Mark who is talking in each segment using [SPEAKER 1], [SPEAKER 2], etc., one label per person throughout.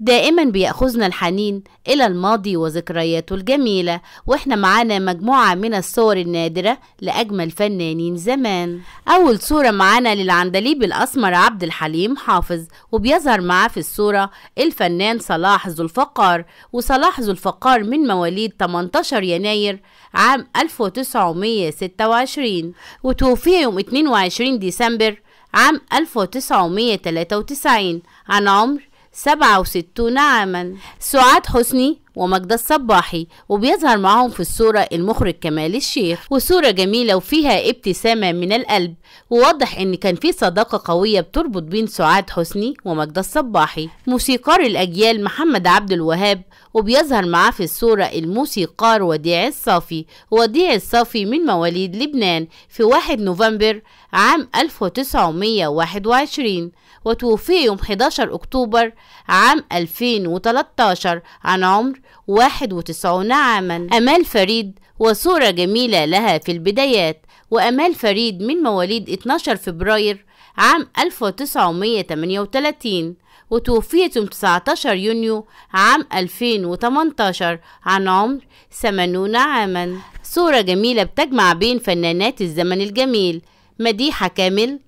[SPEAKER 1] دائما بيأخذنا الحنين إلى الماضي وذكرياته الجميلة وإحنا معانا مجموعة من الصور النادرة لأجمل فنانين زمان أول صورة معانا للعندليب الأسمر عبد الحليم حافظ وبيظهر معاه في الصورة الفنان صلاح ذو الفقار وصلاح ذو الفقار من مواليد 18 يناير عام 1926 وتوفي يوم 22 ديسمبر عام 1993 عن عمر 67 عاما سعاد حسني ومجد الصباحي وبيظهر معاهم في الصورة المخرج كمال الشيخ وصورة جميلة وفيها ابتسامة من القلب وواضح ان كان في صداقة قوية بتربط بين سعاد حسني ومجد الصباحي موسيقار الاجيال محمد عبد الوهاب وبيظهر معاه في الصورة الموسيقار وديع الصافي وديع الصافي من مواليد لبنان في 1 نوفمبر عام 1921 وتوفي يوم 11 أكتوبر عام 2013 عن عمر 91 عاما أمال فريد وصورة جميلة لها في البدايات وأمال فريد من مواليد 12 فبراير عام 1938 وتوفيت يوم 19 يونيو عام 2018 عن عمر 80 عاما صورة جميلة بتجمع بين فنانات الزمن الجميل مديحة كامل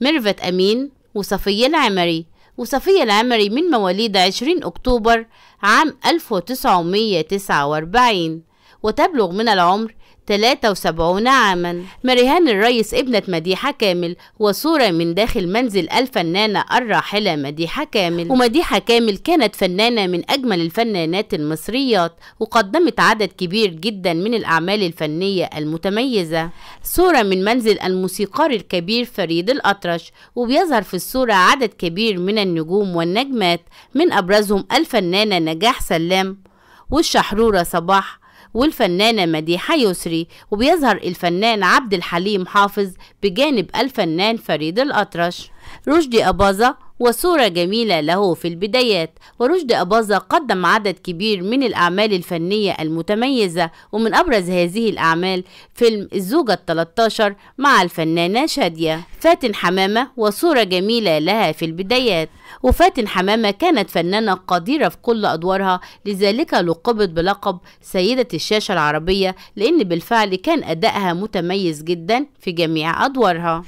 [SPEAKER 1] ميرفت أمين وصفية العمري وصفية العمري من مواليد 20 أكتوبر عام 1949 وتبلغ من العمر 73 عاما مريهان الريس ابنة مديحة كامل وصورة من داخل منزل الفنانة الراحلة مديحة كامل ومديحة كامل كانت فنانة من أجمل الفنانات المصريات وقدمت عدد كبير جدا من الأعمال الفنية المتميزة صورة من منزل الموسيقار الكبير فريد الأطرش وبيظهر في الصورة عدد كبير من النجوم والنجمات من أبرزهم الفنانة نجاح سلام والشحرورة صباح والفنانة مديحة يسري وبيظهر الفنان عبد الحليم حافظ بجانب الفنان فريد الأطرش رشدي أباظة وصورة جميلة له في البدايات ورشدي أباظة قدم عدد كبير من الأعمال الفنية المتميزة ومن أبرز هذه الأعمال فيلم الزوجة التلتاشر مع الفنانة شادية فاتن حمامة وصورة جميلة لها في البدايات وفاتن حمامة كانت فنانة قديرة في كل أدوارها لذلك لقبت بلقب سيدة الشاشة العربية لأن بالفعل كان أدائها متميز جدا في جميع أدوارها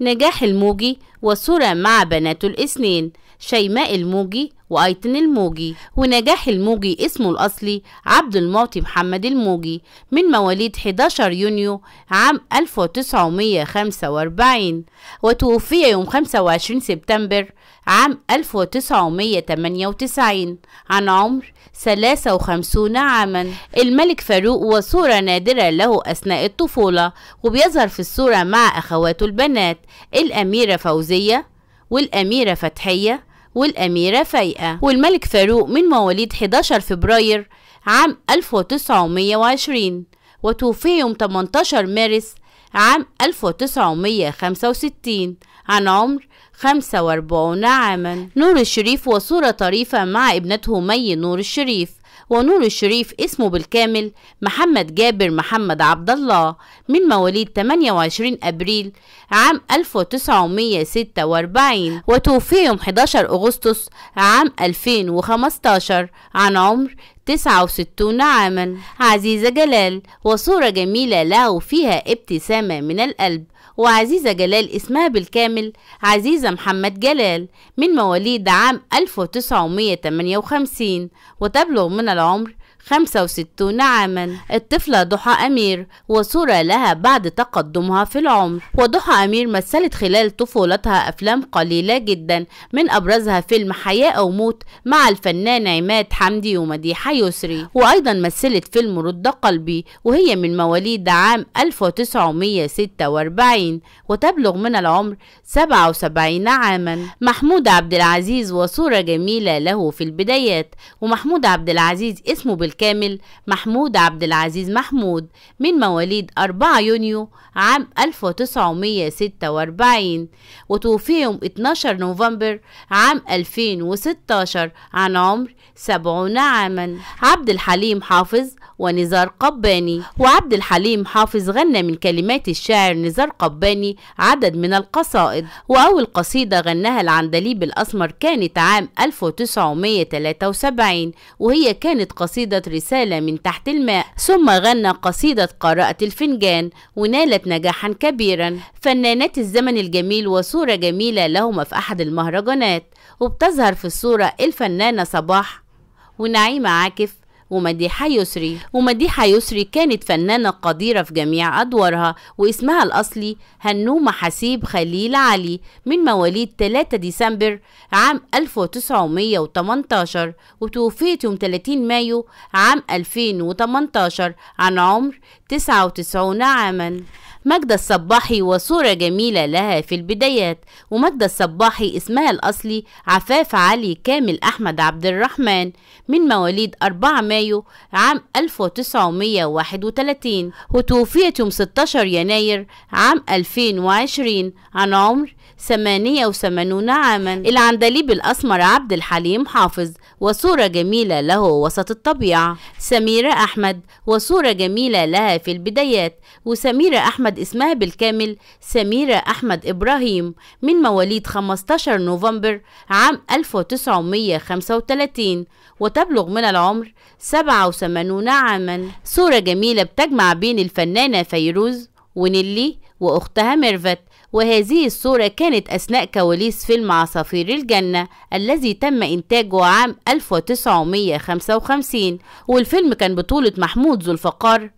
[SPEAKER 1] نجاح الموجي وسرى مع بناته الاثنين شيماء الموجي وأيتن الموجي ونجاح الموجي اسمه الأصلي عبد المعطي محمد الموجي من مواليد 11 يونيو عام 1945 وتوفي يوم 25 سبتمبر عام 1998 عن عمر 53 عاما الملك فاروق وصورة نادرة له أثناء الطفولة وبيظهر في الصورة مع أخواته البنات الأميرة فوزية والأميرة فتحية والأميرة فايقة والملك فاروق من مواليد 11 فبراير عام 1920 وتوفي يوم 18 مارس عام 1965 عن عمر 45 عاما نور الشريف وصورة طريفة مع ابنته مي نور الشريف ونور الشريف اسمه بالكامل محمد جابر محمد عبد الله من مواليد 28 أبريل عام 1946 وتوفي يوم 11 أغسطس عام 2015 عن عمر 69 عاما عزيزة جلال وصورة جميلة له فيها ابتسامة من القلب وعزيزة جلال اسمها بالكامل عزيزة محمد جلال من مواليد عام 1958 وتبلغ من العمر 65 عاما الطفلة ضحى أمير وصورة لها بعد تقدمها في العمر وضحى أمير مثلت خلال طفولتها أفلام قليلة جدا من أبرزها فيلم حياة أو موت مع الفنان عماد حمدي ومديحة يسري وأيضا مثلت فيلم رد قلبي وهي من مواليد عام 1946 وتبلغ من العمر 77 عاما محمود عبد العزيز وصورة جميلة له في البدايات ومحمود عبد العزيز اسمه الكامل محمود عبد العزيز محمود من مواليد 4 يونيو عام 1946 وتوفي يوم 12 نوفمبر عام 2016 عن عمر 70 عاما عبد الحليم حافظ ونزار قباني وعبد الحليم حافظ غنى من كلمات الشاعر نزار قباني عدد من القصائد وأول قصيدة غناها العندليب الأسمر كانت عام 1973 وهي كانت قصيدة رسالة من تحت الماء ثم غنى قصيدة قراءة الفنجان ونالت نجاحا كبيرا فنانات الزمن الجميل وصورة جميلة لهما في أحد المهرجانات وبتظهر في الصورة الفنانة صباح ونعيمة عاكف ومديحة يسري ومديحة يسري كانت فنانة قديرة في جميع أدوارها واسمها الأصلي هنومة حسيب خليل علي من مواليد 3 ديسمبر عام 1918 وتوفيت يوم 30 مايو عام 2018 عن عمر 99 عاما ماجدة الصباحي وصورة جميلة لها في البدايات وماجدة الصباحي اسمها الأصلي عفاف علي كامل أحمد عبد الرحمن من مواليد 4 مايو عام 1931 وتوفيت يوم 16 يناير عام 2020 عن عمر 88 عاما العندليب الأسمر عبد الحليم حافظ وصورة جميلة له وسط الطبيعة سميرة أحمد وصورة جميلة لها في البدايات وسميرة أحمد احمد اسمها بالكامل سميرة أحمد إبراهيم من مواليد 15 نوفمبر عام 1935 وتبلغ من العمر 87 عاما صورة جميلة بتجمع بين الفنانة فيروز ونيلي وأختها ميرفت وهذه الصورة كانت أثناء كواليس فيلم عصافير الجنة الذي تم إنتاجه عام 1955 والفيلم كان بطولة محمود ذو الفقار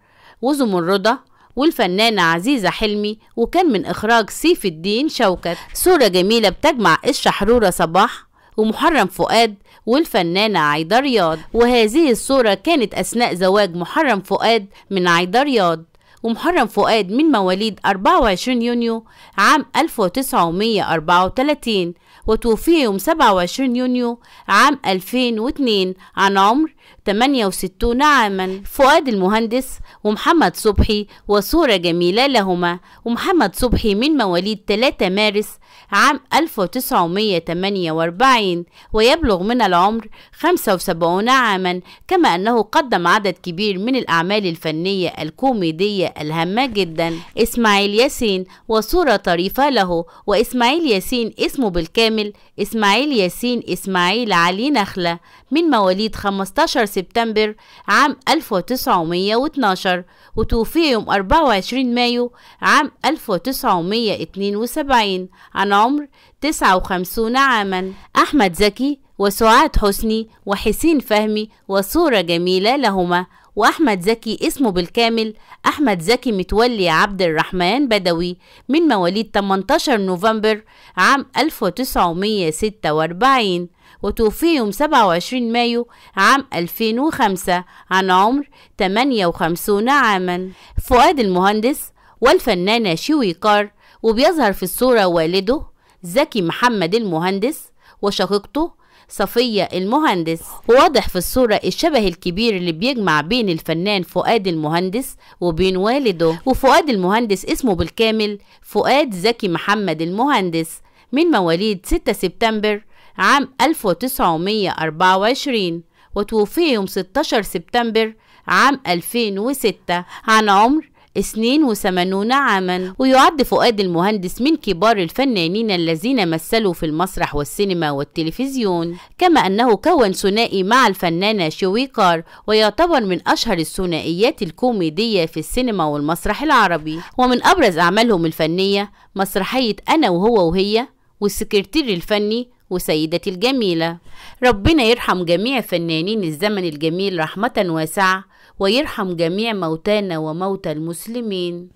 [SPEAKER 1] وزم الرضا والفنانة عزيزة حلمي وكان من إخراج سيف الدين شوكت صورة جميلة بتجمع الشحرورة صباح ومحرم فؤاد والفنانة عايدة رياض وهذه الصورة كانت أثناء زواج محرم فؤاد من عايدة رياض ومحرم فؤاد من مواليد 24 يونيو عام 1934 وتوفي يوم 27 يونيو عام 2002 عن عمر 68 عاما فؤاد المهندس ومحمد صبحي وصورة جميلة لهما ومحمد صبحي من مواليد 3 مارس عام 1948 ويبلغ من العمر 75 عاما كما أنه قدم عدد كبير من الأعمال الفنية الكوميدية الهامة جدا إسماعيل ياسين وصورة طريفة له وإسماعيل ياسين اسمه بالكامل كامل إسماعيل ياسين إسماعيل علي نخلة من مواليد 15 سبتمبر عام 1912 وتوفي يوم 24 مايو عام 1972 عن عمر 59 عاما أحمد زكي وسعاد حسني وحسين فهمي وصورة جميلة لهما وأحمد زكي اسمه بالكامل أحمد زكي متولي عبد الرحمن بدوي من مواليد 18 نوفمبر عام 1946 وتوفي يوم 27 مايو عام 2005 عن عمر 58 عاما فؤاد المهندس والفنانة شوي كار وبيظهر في الصورة والده زكي محمد المهندس وشقيقته صفية المهندس وواضح في الصورة الشبه الكبير اللي بيجمع بين الفنان فؤاد المهندس وبين والده وفؤاد المهندس اسمه بالكامل فؤاد زكي محمد المهندس من مواليد 6 سبتمبر عام 1924 وتوفي يوم 16 سبتمبر عام 2006 عن عمر 82 عاما ويعد فؤاد المهندس من كبار الفنانين الذين مثلوا في المسرح والسينما والتلفزيون كما أنه كون ثنائي مع الفنانة شويكار ويعتبر من أشهر الثنائيات الكوميدية في السينما والمسرح العربي ومن أبرز أعمالهم الفنية مسرحية أنا وهو وهي والسكرتير الفني وسيدتي الجميلة ربنا يرحم جميع فنانين الزمن الجميل رحمة واسعة ويرحم جميع موتانا وموتى المسلمين